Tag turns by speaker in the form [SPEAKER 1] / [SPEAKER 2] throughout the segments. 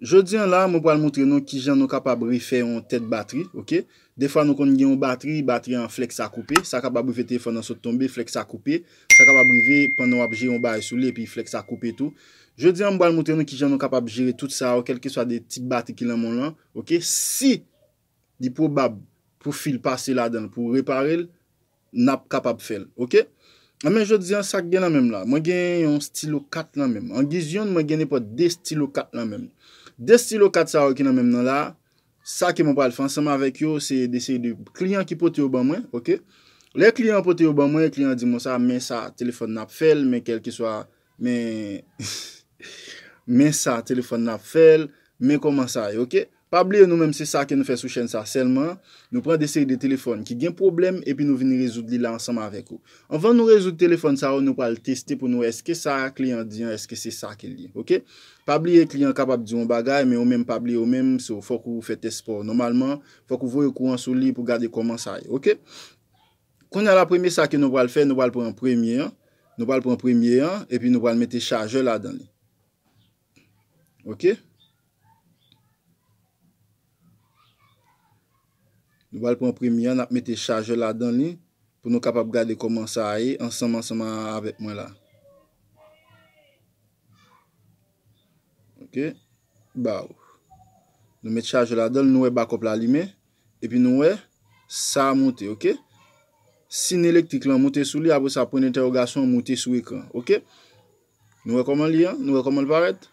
[SPEAKER 1] Je diyan la, mwen pou al moutre nou ki jan nou kapab refe yon tet bateri, ok? De fwa nou kon gen yon bateri, bateri yon fleks a koupe, sa kapab revete yon fwa nan sot tombe, fleks a koupe, sa kapab revet pwenn nou ap jere yon baye soule, pi fleks a koupe tout. Je diyan mwen pou al moutre nou ki jan nou kapab jere tout sa ou kelke swa de tip bateri ki lan moun lan, ok? Si di pou bab pou fil pase la dan pou repare l, nap kapab fel, ok? A men je diyan sa gen la menm la, mwen gen yon stilo kat la menm, an gizyon mwen gen e po de stilo kat la menm. Desi lo katsa wakina mem nan la, sa keman pal fansama avek yo, se desi di kliyan ki pote yo ban mwen, ok? Le kliyan pote yo ban mwen, kliyan di man sa, men sa, telefon nap fel, men kel ki swa, men... Men sa, telefon nap fel, men koman sa, ok? Pabli yo nou menm se sa ke nou fe sou chen sa selman, nou pren de seri de telefon ki gen problem epi nou veni rezout li la ansama avek ou. Anvan nou rezout telefon sa ou nou pral testi pou nou eske sa kli an diyan eske se sa ke li. Pabli yo kli an kapap diyon bagay men ou menm pabli yo menm se ou fok ou fete sport normalman, fok ou vwe kou an sou li pou gade koman sa e. Kon an la premi sa ke nou pral fe, nou pral pran premye an, nou pral pran premye an epi nou pral mette chaje la dan li. Ok? Nou val pou an premi an ap mette chaje la dan li pou nou kapap gade koman sa a ye ansanman ansanman avek mwen la. Ok. Ba ou. Oh. Nou mette chaje la dan nou e bakop la li me. E pi nou e sa a monte. Ok. Sine elektrik lan monte sou li apwe sa apwen interogasyon monte sou ekran. Ok. Nou e koman li an. Nou e koman l varet.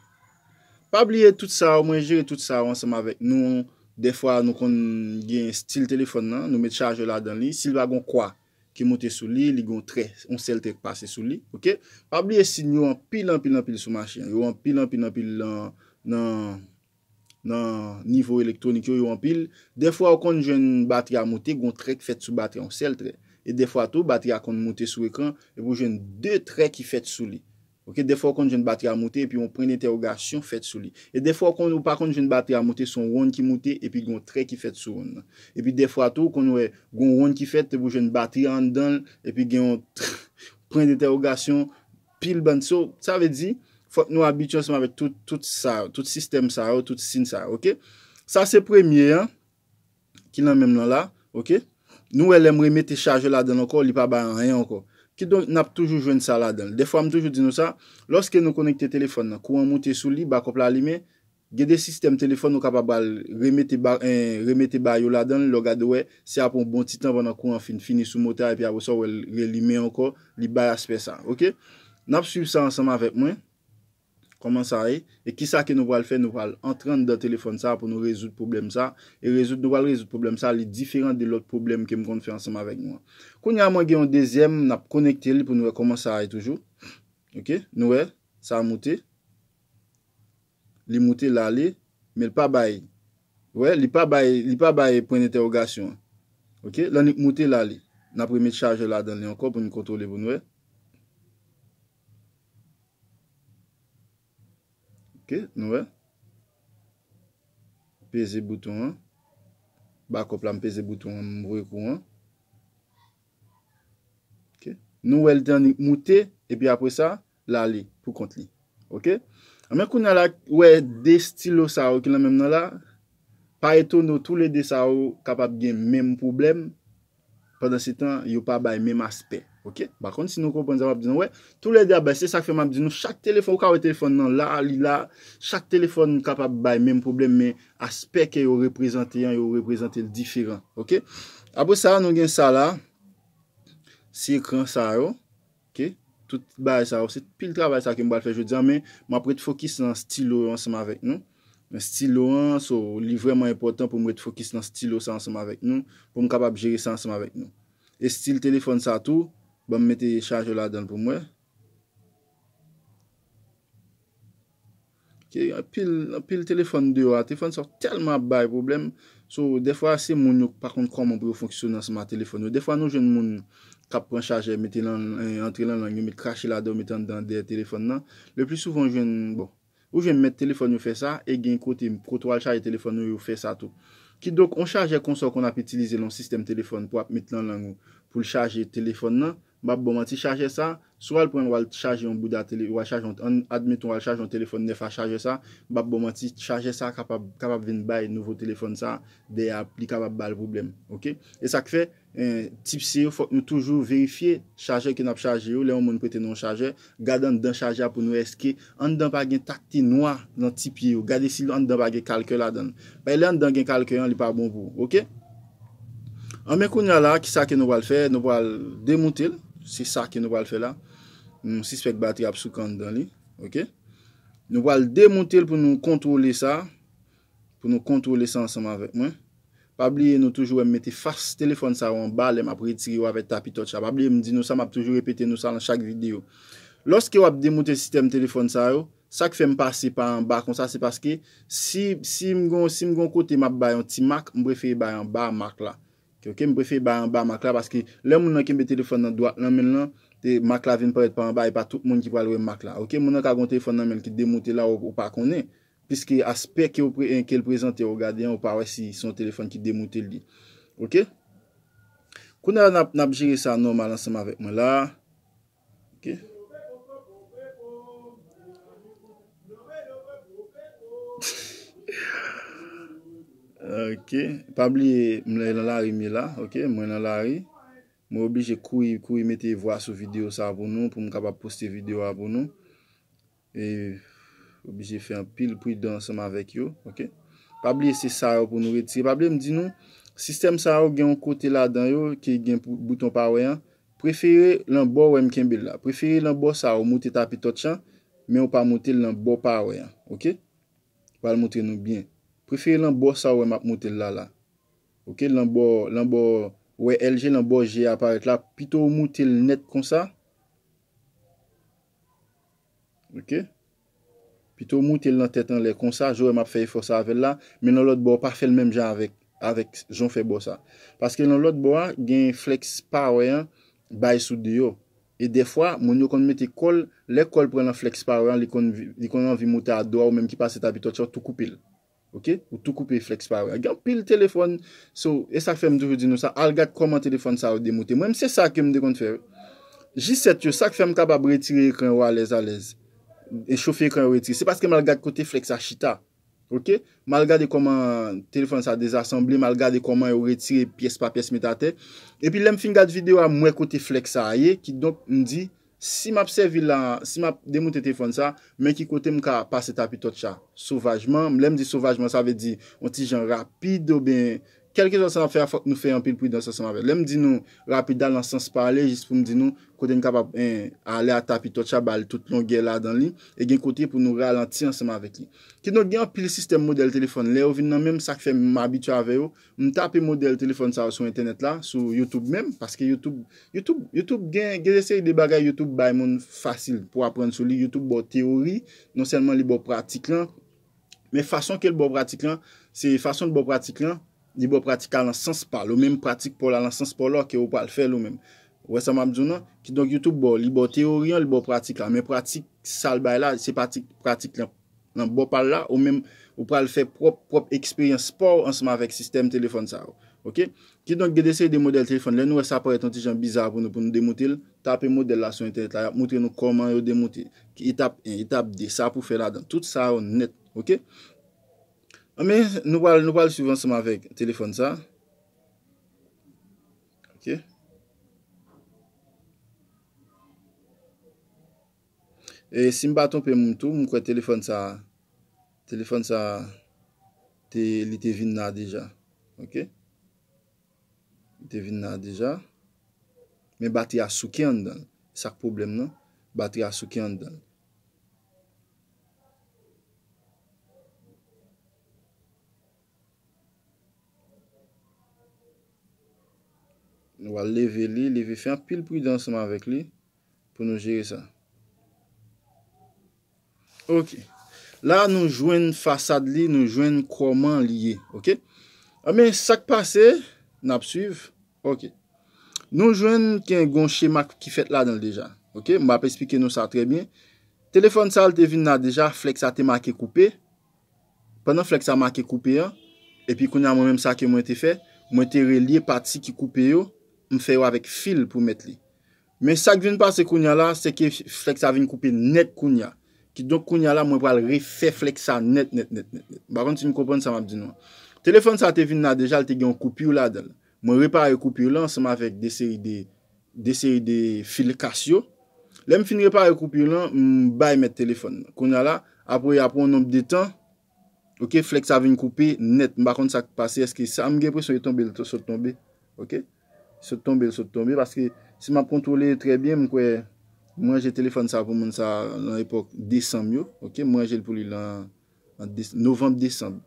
[SPEAKER 1] Pa blie tout sa a ou mwen jire tout sa a ansanman avek nou an. Defwa nou kon gen stil telefon nan, nou met charge la dan li, silva kon kwa ki monte sou li, li gon tre, on sel trek pase sou li, ok? Pabli esin yo an pil an pil an pil sou machin, yo an pil an pil an pil nan nivou elektronik yo yo an pil. Defwa ou kon jen batrya monte, gon trek fet sou batrya, on sel trek. E defwa tou, batrya kon monte sou ekran, yo jen de trek ki fet sou li. Ok, defo kon jen batri a mouti, epi yon pren d'interrogasyon fet sou li. E defo kon ou pa kon jen batri a mouti, son roun ki mouti, epi yon tre ki fet sou roun. Epi defo atou kon ou e, yon roun ki fet, te pou jen batri an dan, epi yon pren d'interrogasyon pil ban sou. Sa ve di, fote nou abityosman vek tout sa, tout sistem sa, tout sin sa, ok? Sa se premye, ki nan menm nan la, ok? Nou el emre me te chaje la dan anko, li pa bayan rey anko. Ki don, nap toujou jwen sa la dan. Defwa m toujou di nou sa, loske nou konekte telefon nan, kou an monte sou li, bakop la li me, ge de sistem telefon nou kapabal eh, remete ba yo la dan, loga de we, se apon bon ti tan banan kou an fini sou moter epi apou sa ou el li me anko, li bay aspe sa, ok? Nap soub sa ansama vek mwen. Koman sa a e? E ki sa ke nou val fe? Nou val entran de telefon sa pou nou rezout problem sa. E rezout nou val rezout problem sa li diferent de lot problem ke m kon fè ansama vek nou a. Koun ya mwen gen yon dezyem, nap konekte li pou nou a koman sa a e toujou. Ok, nou e, sa a mouté. Li mouté la li, me l pa baye. Ou e, li pa baye, li pa baye pou en eterogasyon. Ok, lan li mouté la li. Nap remè charge la dan li anko pou nou kontrole pou nou e. Nouvel, peze bouton an, bakop la m peze bouton an, mbrekou an. Nouvel ten mouté, epi apwe sa, la li pou kont li. Ame kou nan la wey de stilo sa ou ki nan menm nan la, pa eto nou tou le de sa ou kapap gen menm poublem, padan se tan, yo pa bay menm aspey. Ok, bakon, si nou kompon zavap di nan, wè, tout lè di ap bè, se sak fèm ap di nan, chak telefon, kawè telefon nan, la, li, la, chak telefon kapap bè, mèm problem, mè, aspek e yo reprezenté yan, yo reprezenté diferent, ok? Apo sa, nou gen sa la, si ekran sa yo, ok, tout bè sa yo, se pil travè sa ke mbèl fè, jwè di jan, mè, mè ap wè t fokis nan stilo ansam avèk, nou? Nan stilo ans, ou li vreman impotant pou mwè t fokis nan stilo ansam avèk, nou? Pou m kapap jere ansam avèk Bon mette chaje la dan pou mwen. Pil telefon diwa. Telefon sa telman bay problem. So defwa se moun yo pa kon koman pou yo fonksyon nan sema telefon yo. Defwa nou jwen moun kap kon chaje mette lan. Eh, entre lan lang yo mette krashe la dan mette lan dan de telefon nan. Le pli souvan jwen bon. Ou jwen mette telefon yo fe sa. E gen kote yon protwal chaje telefon yo yo fe sa tou. Ki dok on chaje konsor kon ap itilize lon sistem telefon. Po ap mette lan lang yo. Po l chaje telefon nan. Bap bom an ti chaje sa, sou al pou an wale chaje yon bouda, an admiton wale chaje yon telefon ne fa chaje sa, bap bom an ti chaje sa kapap vin bay nouvo telefon sa, de aplika bap bal problem, ok? E sak fe, eh, tip se yo, fok nou toujou verifiye chaje yon ap chaje yo, le yon moun pwete non chaje, gade an dan chaje a pou nou eske, an dan pa gen takte noa nan tip yo, gade sil an dan pa gen kalke la dan. Bay le an dan gen kalke yon li pa bon pou, ok? An men koun ya la, ki sa ke nou wale fe, nou wale demonte lè. Se sa ke nou wale fe la, moun sispek bateri ap sou kante dan li. Nou wale demonte l pou nou kontrole sa. Pou nou kontrole sa ansanman vek mwen. Pabliye nou toujou wèm mette fars telefon sa wèm ba le m ap retiri wèm avè tapitot. Pabliye m di nou sa m ap toujou repete nou sa lan chak video. Lorske wèm ap demonte sistem telefon sa wèm, sa ke fèm pase pa an bakon sa se paske si m gon kote m ap bayan ti mak, m brefeye bayan ba mak la. Ok, mi prefe ba an ba mak la Paske le moun nan ki mbe telefon nan doak nan men lan Te mak la vin pa et pa an ba E pa tout moun ki pa alwe mak la Ok, moun nan ka gon telefon nan men ki demonte la ou pa konen Piske aspek ki el eh, prezante Ou gade an ou pa wesi son telefon ki demonte li Ok Kou nan ap nabjiri sa an normal ansama vek mwen la Ok Ok Ok, pabli, mwen lalari me la, ok, mwen lalari. Mwen oblije koui, koui mette yi vwa sou video sa abou nou, pou mwen kapap poste video abou nou. E, oblije fe an pil pou yi dan seman vek yo, ok. Pabli, se sarou pou nou retire. Pabli, mwen di nou, sistem sarou gen yon kote la dan yo, ki gen bouton pa weyan. Prefere lan bo wem kembel la. Prefere lan bo sarou, mouti tapitot chan, men ou pa mouti lan bo pa weyan, ok. Pal mouti nou byen. Prefere lan bo sa wè map moutel la la. Ok, lan bo, lan bo, wè LG lan bo jè aparet la. Pito moutel net kon sa. Ok. Pito moutel lan tetan lè kon sa. Jou wè map fèye fò sa avèl la. Men nan lot bo pa fèl mèm jè avèk, avèk jòn fè bo sa. Paske nan lot bo a, gen fleks pa wè an, bay sou di yo. E defwa, moun yo kon meti kol, lè kol pre lan fleks pa wè an, li kon an vi moutel a doa ou mèm ki pa seta bitot chò, tout koupil. Ou tou koupe flex pa wè. Gyan pil telefon sou, e sak fèm di wè di nou sa, al gag koman telefon sa wè demote. Mwen mse sak kem dekont fè wè. Jiset yo sak fèm kabab retire ekwen wè alèz alèz. E choufe ekwen wè retire. Se paske mal gag kote flex a chita. Ok? Mal gade koman telefon sa desasamble, mal gade koman wè retire piyes pa piyes metate. E pi lem fin gag vide wè mwen kote flex a ye, ki don mdi... Si m apsevi la, si m ap demoute telefon sa, men ki kote m ka pase tapitot sa. Sauvajman, m lem di sauvajman, sa ve di, onti jan rapido ben... kelke sèman fè a fòk nou fè yon pil pou yon sèman fè. Le m di nou, rapida lan sèns pa ale, jis pou m di nou, kote yon kap ap en ale a tapitot chabal tout lon gè la dan li, e gen kote pou nou ralanti yon sèman fèk li. Kè nou gen pil sistem model telefon le, ou vin nan menm sak fèm m abitua ve yo, m tapi model telefon sa ou sou internet la, sou Youtube menm, paske Youtube, Youtube gen, gen esèy de bagay Youtube bay moun fasil pou aprenn sou li, Youtube bo teori, non sèlman li bo pratik lan, men fason ke l bo pratik lan, se fason l bo pratik lan, li bo pratika lan sanspal, ou menm pratik pou la lan sanspal la ke ou pal fe lou menm. Ou esan mabzou nan, ki donk YouTube bo, li bo teoriyan, li bo pratika, menm pratik salbay la, se pratik lan, nan bo pal la, ou menm, ou pal fe prop, prop experience pou ansman vek sistem telefon sa ou. Ok? Ki donk gede se yi de model telefon, le nou esan pa etan ti jan bizar pou nou, pou nou demoutil, tape model la son internet la, ap moutri nou koman yo demoutil, ki etap en etap de sa pou fe la dan, tout sa ou net, ok? Ame nou pal souvan seman vek. Telefon sa. Ok. E si m baton pe moun tou. M kwen telefon sa. Telefon sa. Li te vin na deja. Ok. Li te vin na deja. Me bat y a souke an dan. Sak problem nan. Bat y a souke an dan. Ok. Nou a leve li, leve fin, pil pridansman avèk li, pou nou jere sa. Ok. La nou jwen fasad li, nou jwen kouman liye, ok? Amè, sak pase, nap suiv, ok. Nou jwen ken gonshe mak ki fet la dan deja, ok? Mbap espike nou sa trebyen. Telefon sa al te vin na deja, fleks a te mak e koupe, pè nan fleks a mak e koupe ya, epi kounè a mwen mèm sa ke mwen te fe, mwen te relye pati ki koupe yo, m fè yo avèk fil pou mèt li. Mè sak vin pa se kounya la, se ke flek sa vin koupi net kounya. Ki donk kounya la, mwen pral refè flek sa net net net net. Bakon ti m koupon sa m ap di nou. Telefon sa te vin na dejan, te gen koupi ou la del. Mwen repare koupi ou lan, seman avèk de seri de fil kasyo. Lè m fin repare koupi ou lan, m bay mèt telefon. Kounya la, apou y apou an noum detan, ok, flek sa vin koupi net. Bakon ti sa koupi ou la, se ke sa m gen pou sou y e tombe, sou y tombe, ok? Sot tombe, sot tombe, paske si ma kontrole tre bie mkwe mwenje telefon sa pou mwen sa nan epok desanm yo, mwenje l pou li nan novembe-desanm.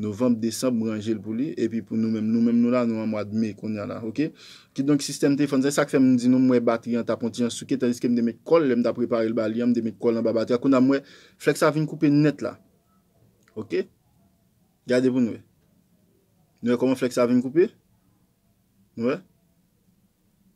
[SPEAKER 1] Novembe-desanm mwenje l pou li, epi pou nou menm, nou menm nou la nou an mwen adme konya la, ok? Ki donk sistem telefon sa, sak fe mwen di nou mwen bateri an tapon ti jan suke, tanis ke mwen de me kol, mwen da prepare l bali, mwen de me kol an ba bateri, akou nan mwen flek sa vin koupe net la. Ok? Gade pou nou e. Nou e koman flek sa vin koupe? Ok? Nwè?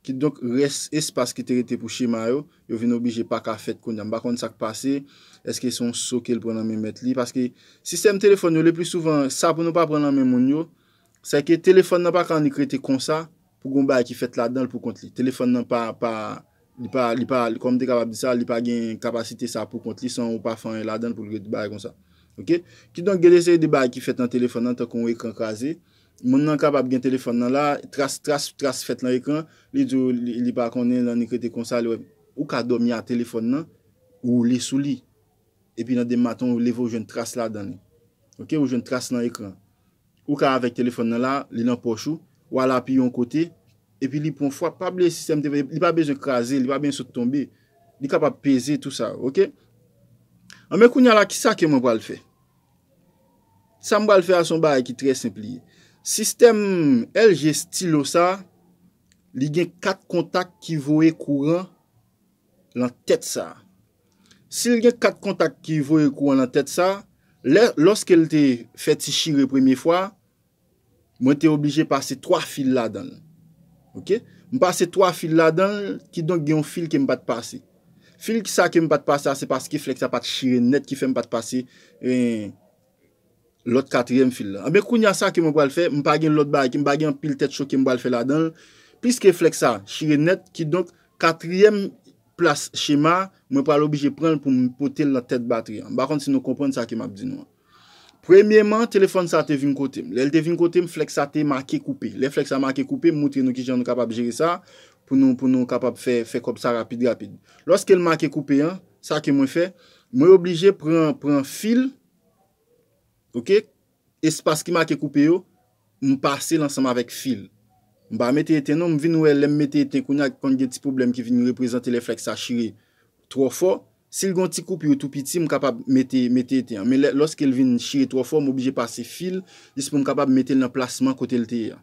[SPEAKER 1] Ki donk res espas ki te rete pou shima yo, yo vin obije pa ka fet kondyan. Bakon sa k pase, eske son sokel pou nan men met li. Paske sistem telefon yo le plus souvan, sa pou nou pa pran nan men moun yo, sa ke telefon nan pa kan li krete kon sa pou kon bay ki fet ladan pou kont li. Telefon nan pa, li pa, li pa, kom te kapab di sa, li pa gen kapasite sa pou kont li san ou pa fen ladan pou li rete bay kon sa. Ok? Ki donk gede se de bay ki fet nan telefon nan ta kon we kankaze, Moun nan kap ap gen telefon nan la, tras, tras, tras fet nan ekran, li di ou li pa konen nan ekrete konsal, ou ka domi a telefon nan, ou li sou li, epi nan dem maton ou levo ou jen tras la dan. Ok, ou jen tras nan ekran. Ou ka avek telefon nan la, li nan pochou, wala api yon kote, epi li pon fwa, pap le sistem, li pa bez ekraze, li pa ben sot tombe, li kap ap peze tout sa, ok? An men kouni ala, kisa ke mwen bal fe? Sa mwen bal fe ason ba, e ki tre simple li. Sistem el jè stilo sa, li gen kat kontak ki vowe kouran lan tèt sa. Si li gen kat kontak ki vowe kouran lan tèt sa, lòske l te fè ti shire premi fwa, mwen te oblije pase 3 fil la dan. Ok? Mwen pase 3 fil la dan, ki donk gen fil ke m pat pase. Fil ki sa ke m pat pase, se pas ki flek sa pat shire net ki fè m pat pase e... lot katriyem fil la. Mbe koun ya sa ke mwen wale fe, mbagyen lot baye, ke mbagyen pil tet chok ke mwale fe la den. Piske fleksa, chire net, ki don katriyem plas che ma, mwen pale obije pren pou m potel la tet bateri. Bakon si nou kompren sa ke m ap di nou. Premiyeman, telefon sa te vin kote. Lele te vin kote, m fleksa te make koupe. Le fleksa make koupe, mwote nou ki jan nou kapab jere sa, pou nou kapab fe kop sa rapide rapide. Loske el make koupe, sa ke mwen fe, mwen obije pren fil, Ok, espase ki ma ke koupe yo, mou pase lansam avèk fil. Ba metè etè nan, mou vin wè lèm metè etè koun ya kon gen ti poublem ki vin reprezentè lè fleks a chire tro fò. Sil gon ti koupe yo toupiti, mou kapab metè etè. Men lòs ke l vin chire tro fò, mou obije pase fil, dispo mou kapab metè l nan plasman kote l tè ya.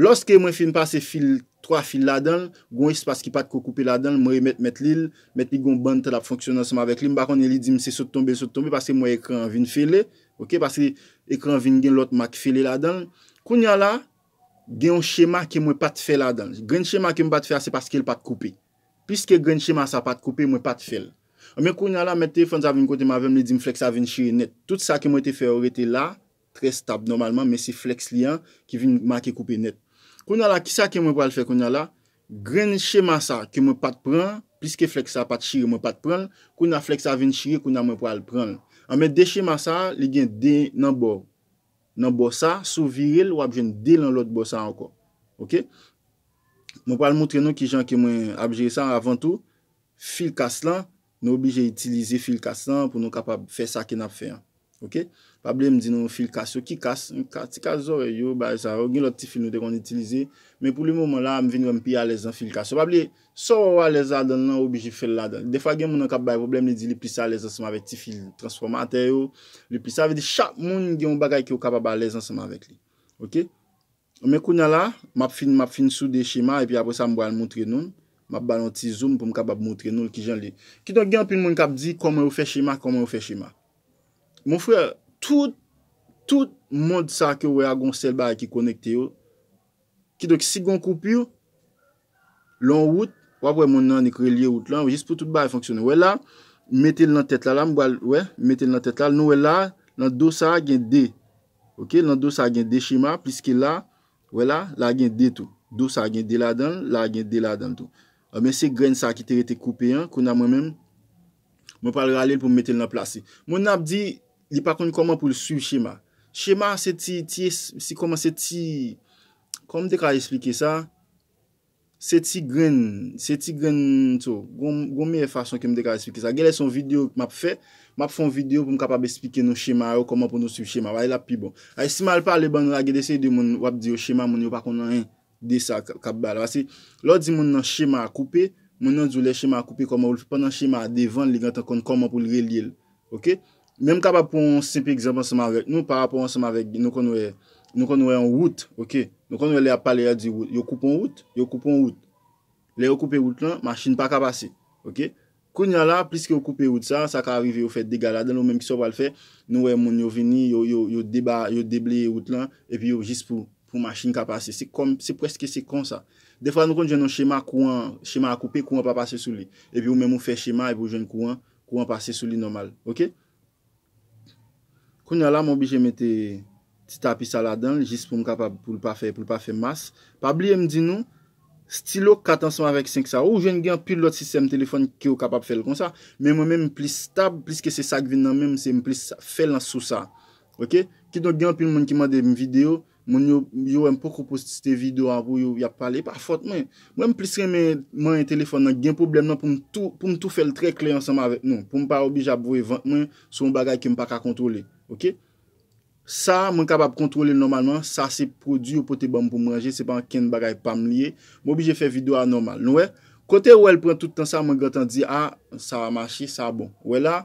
[SPEAKER 1] Lòs ke mwen fin pase fil... 3 fil la dan, gwen is paski pat kou koupe la dan, mwen remet met li, met li gwen ban tel ap fonksyonan seman vek li. Mbakon li dim se sot tombe, sot tombe, paske mwen ekran vin fele, ok, paske ekran vin gen lot mak fele la dan. Koun ya la, gen yon chema ke mwen pat fele la dan. Gren chema ke mwen pat fele se paske el pat koupe. Piske gren chema sa pat koupe, mwen pat fele. Mwen koun ya la, mwen te fons avin kote ma vem, li dim flex avin che net. Tout sa ke mwen te fe orite la, tre stab normalman, men se flex li an, ki vin mak e koupe net. Koun ala, kisa ke mwen pwal fwe koun ala? Gren chema sa ke mwen pat pran, piske flek sa pat chire mwen pat pran, kou na flek sa ven chire kou na mwen pwal pran. Amè de chema sa, li gen de nan bo. Nan bo sa, sou viril, wap jen de lan lot bo sa anko. Ok? Mwen pwal mwotre nou ki jan ke mwen abjere sa avan tou, fil kas lan, nou bi jen itilize fil kas lan pou nou kapab fwe sa ken ap fwe an. Ok, pable m di nou fil kasyo, ki kasyo, ti kasyo e yo, ba e sa, ou gen lot ti fil nou de kon itilize, men pou li mouman la, m vin rempi alez dan fil kasyo, pable, so alez dan nan ou bi jifel la dan, defa gen moun an kap bay problem li di li plisa alez dan seman vek ti fil transformater yo, li plisa vek di chak moun gen m bagay ki ou kapab alez dan seman vek li. Ok, ou men kou nye la, map fin, map fin sou de shima, e pi apre sa m bwa an moutre nou, map ban an ti zoom pou m kapab moutre nou ki jen li. Ki ton gen pili moun kap di koman ou fe shima, koman ou fe shima. Mon frè, tout, tout moun sa ke wè agon sel bè ki konekte yo. Ki dok si gon koupi yo, lon wout, wap wè moun nan ekore liye wout lan, wè jis pou tout bè fanksyonè. Wè la, metel nan tèt la la, mboal, wè, metel nan tèt la, nou wè la, nan dosa gen de. Ok, nan dosa gen de shima, piske la, wè la, la gen de tou. Dosa gen de la dan, la gen de la dan tou. A men se gren sa ki te rete koupè an, kou nan mwen men, mwen pral ralèl pou metel nan plase. Moun ap di... Li pa kon konman pou li soub shema. Shema se ti, ti, si koman se ti, konm dekwa esplike sa, se ti gren, se ti gren to. Gon, gonme e fasyon konm dekwa esplike sa. Gèle son video map fe, map fon video pou m kapab esplike nou shema yo, konman pou nou soub shema. Wa e la pi bon. A e simal pa le ban la, gèle se di moun wap di yo shema, moun yo pa konman yon desa kap bal. Wa se, lò di moun nan shema a koupe, moun nan djou le shema a koupe, konman moun pan nan shema a devan, li gen tan konman pou li rel yel. Ok? Mem kapa pou sepe egzamp an seman vek, nou para pou an seman vek, nou kon nou e, nou kon nou e an wout, ok? Nou kon nou e le ap pale ya di wout, yo koupon wout, yo koupon wout. Le yo koupe wout lan, machin pa kapase, ok? Kon ya la, plis ki yo koupe wout sa, sa ka arrive yo fet dega la, dan nou menm ki so pal fe, nou e moun yo vini, yo yo yo yo deba, yo deble wout lan, e pi yo jist pou, pou machin kapase. Se kom, se preske se kon sa. De fwa nou kon jen an chema kouan, chema a koupe, kouan pa pase sou li, e pi ou menm ou fe chema, e pou jen kouan, kouan pase sou li normal, ok Koun yon la, moun bi jemete ti tapisa la den, jist pou m kapap pou l pa fe, pou l pa fe mas. Pabli yon m di nou, stilo katan seman vek 5 sa. Ou jen gen pi l ot sistem telefon ki yo kapap fel kon sa. Men mwen men m plis tab, plis ke se sak vin nan men, m plis fel nan sou sa. Ok? Ki don gen pi moun ki man de m video, moun yo m pou kouposite video an vou, yo yap pale, pa fot men. Mwen m plis gen men mwen yon telefon nan gen pou blen nan pou m tou fel tre kle yon seman vek nou. Pou m pa ou bi jabou e vant men sou m bagay ki m pa ka kontrole. Ok, sa mwen kapap kontrole normalman, sa se produ ou pote bom pou manje, sepan ken bagay pam liye. Mwen bi je fe video an normal, nou e, kote ou el pren toutan sa mwen gantan di a, ah, sa va manche, sa bon. Ou e la,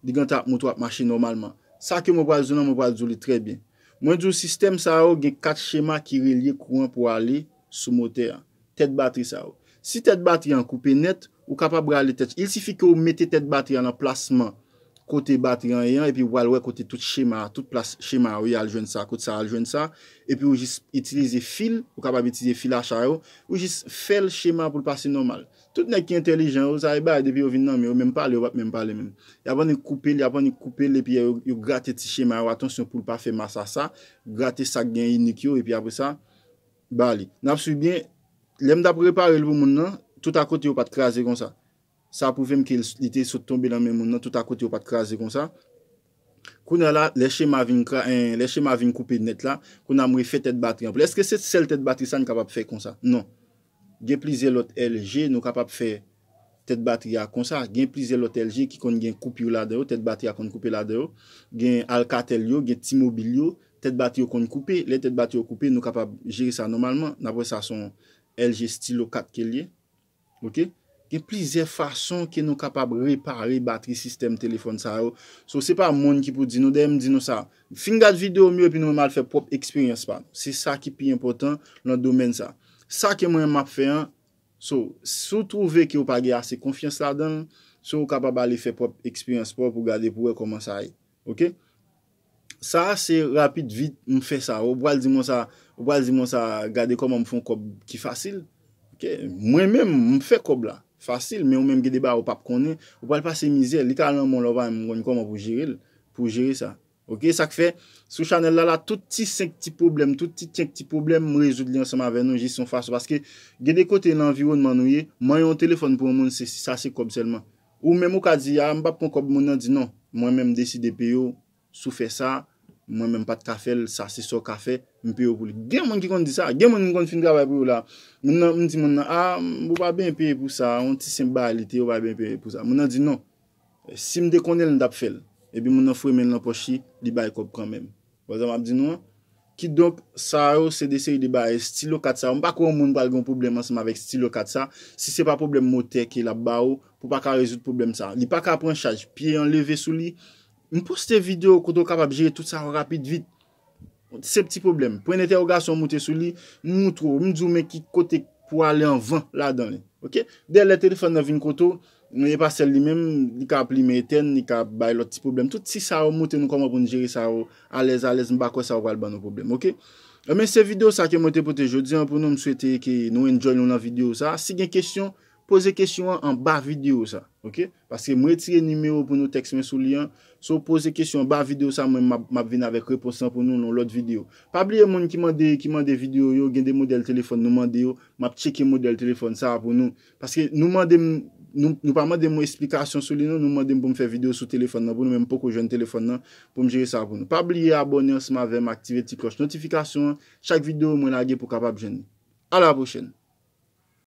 [SPEAKER 1] di gantan moutou ap manche normalman. Sa ke mwen pwazou nan, mwen pwazou li tre bien. Mwen djou sistem sa ou gen kat chema ki re liye kouan pou ale sou mote a. Ted bateri sa ou. Si ted bateri an koupe net, ou kapap brale ted. Il sifi ki ou mette ted bateri an an plasman. Kote bat gen yon, epi walwe kote tout chema, tout plas chema yo aljwen sa, kote sa aljwen sa, epi ou jis itilize fil, ou kapab itilize fil asha yo, ou jis fel chema pou pase normal. Tout nek ki entelijen, ou sa e baye, depi ou vin nan, mi ou menm pale, ou bat menm pale menm. Yapon ni koupe li, yapon ni koupe li, epi yo gate ti chema yo, atons yon pou pa fe mas asa, gate sa gen yin niki yo, epi apwe sa, bali. Napsu biye, lem da prepare yon pou moun nan, tout akote yo pat kreaze kon sa. Sa pouvem ke ite sot tombe nan men moun nan, tout a kote yo pat kraze kon sa. Kou nan la, lèche ma eh, vin koupe net la, kou nan mwen fè tèt batri. Eske sel tèt batri sa nou kapap fè kon sa? Non. Gen plize lot LG nou kapap fè tèt batri ya kon sa. Gen plize lot LG ki kon gen koupe yo la deyo, tèt batri ya kon koupe la deyo. Gen Alcatel yo, gen T-Mobile yo, tèt batri yo kon koupe. Le tèt batri yo koupe nou kapap jiri sa normalman. Napre sa son LG Stylo 4 ke liye. Ok? Ke plize fason ke nou kapab repare batri sistem telefon sa yo. So se pa moun ki pou di nou, dey m di nou sa. Fin gade vide ou mye, pi nou m al fe pop experience pa. Se sa ki pi important nan domen sa. Sa ke mwen map fe an, so sou trove ki ou pa ge ase konfians la dan, sou ou kapab ale fe pop experience pop ou gade pou we koman sa ay. E. Ok? Sa se rapid, vit, m fe sa. Ou wal di mwen sa, ou wal di mwen sa gade koman m fon kob ki fasil. Ok? Mwen men m fe kob la. Fasil, men ou men m gede ba ou pap konen, ou pal pa se mize, litalan ah, moun lova m gwen koman pou jere sa. Ok, sak fe, sou chanel la la, tout ti senk ti problem, tout ti tenk ti problem m rezout li anseman ve nou jis son fasyo. Paske gede kote l'enviroun man ou ye, mwen yon telefon pou moun se se sa se kob selman. Ou men m w ka di, ya m pap kon kob moun nan di, non, mwen men m desi de pe yo, sou fe sa. Mwen men pat ka fel sa, se so ka fel, mwen pe yo pou li. Genman ki kon di sa, genman ki kon fin gra bay pou yo la. Mwen nan, mwen ti mwen nan, a, ah, mwen pa ben peye pou sa, an ti se mba alite, mwen pa ben peye pou sa. Mwen nan di nan, si mde kon el nan tap fel, ebi mwen nan fwe men lan po chi, li bay kop kwen men. Wazan mwen ap di nan, ki dok sa yo se dese yu li bay, stilo kat sa, mwen pa kwen mwen pa algon probleman seman vek stilo kat sa, si se pa problem motè ke la ba yo, pou pa ka rezout problem sa. Li pa ka apren chaj, piye enleve sou li, M pou se te video koto kapap jiri tout sa rapit vit, se pti problem. Pwen ete ogasyon mouti sou li, moutro, m zou me ki kote kwa le an van la dan e. De la telefon nan vin koto, m e pa sel li menm, ni ka ap li me eten, ni ka bay lot ti problem. Tout si sa mouti nou koma pou njiri sa a lez a lez m bakwa sa wal ban an problem. M se video sa ke mouti pote jodi, m pou nou m souete ki nou enjol yon nan video sa. Si gen kestyon... Poze kesyon an ba video sa, ok? Paske mwen etire nimeyo pou nou tekswen sou liyan, sou pose kesyon an ba video sa, mwen map vin avèk reposan pou nou loun lout video. Pa bliye mwen ki mande video yo, gen non, non, de model telefon nou mande yo, map cheke model telefon sa pou nou. Paske nou mande, nou pa mande mwen esplikasyon sou liyan, nou mande mwen pou mwen fè video sou telefon nan pou nou, mwen mwen poko jen telefon nan pou mwen jere sa pou nou. Pa bliye abonye an se mwen vèm aktive ti kosh notifikasyon, chak video mwen agye pou kapap jen. A la pochen!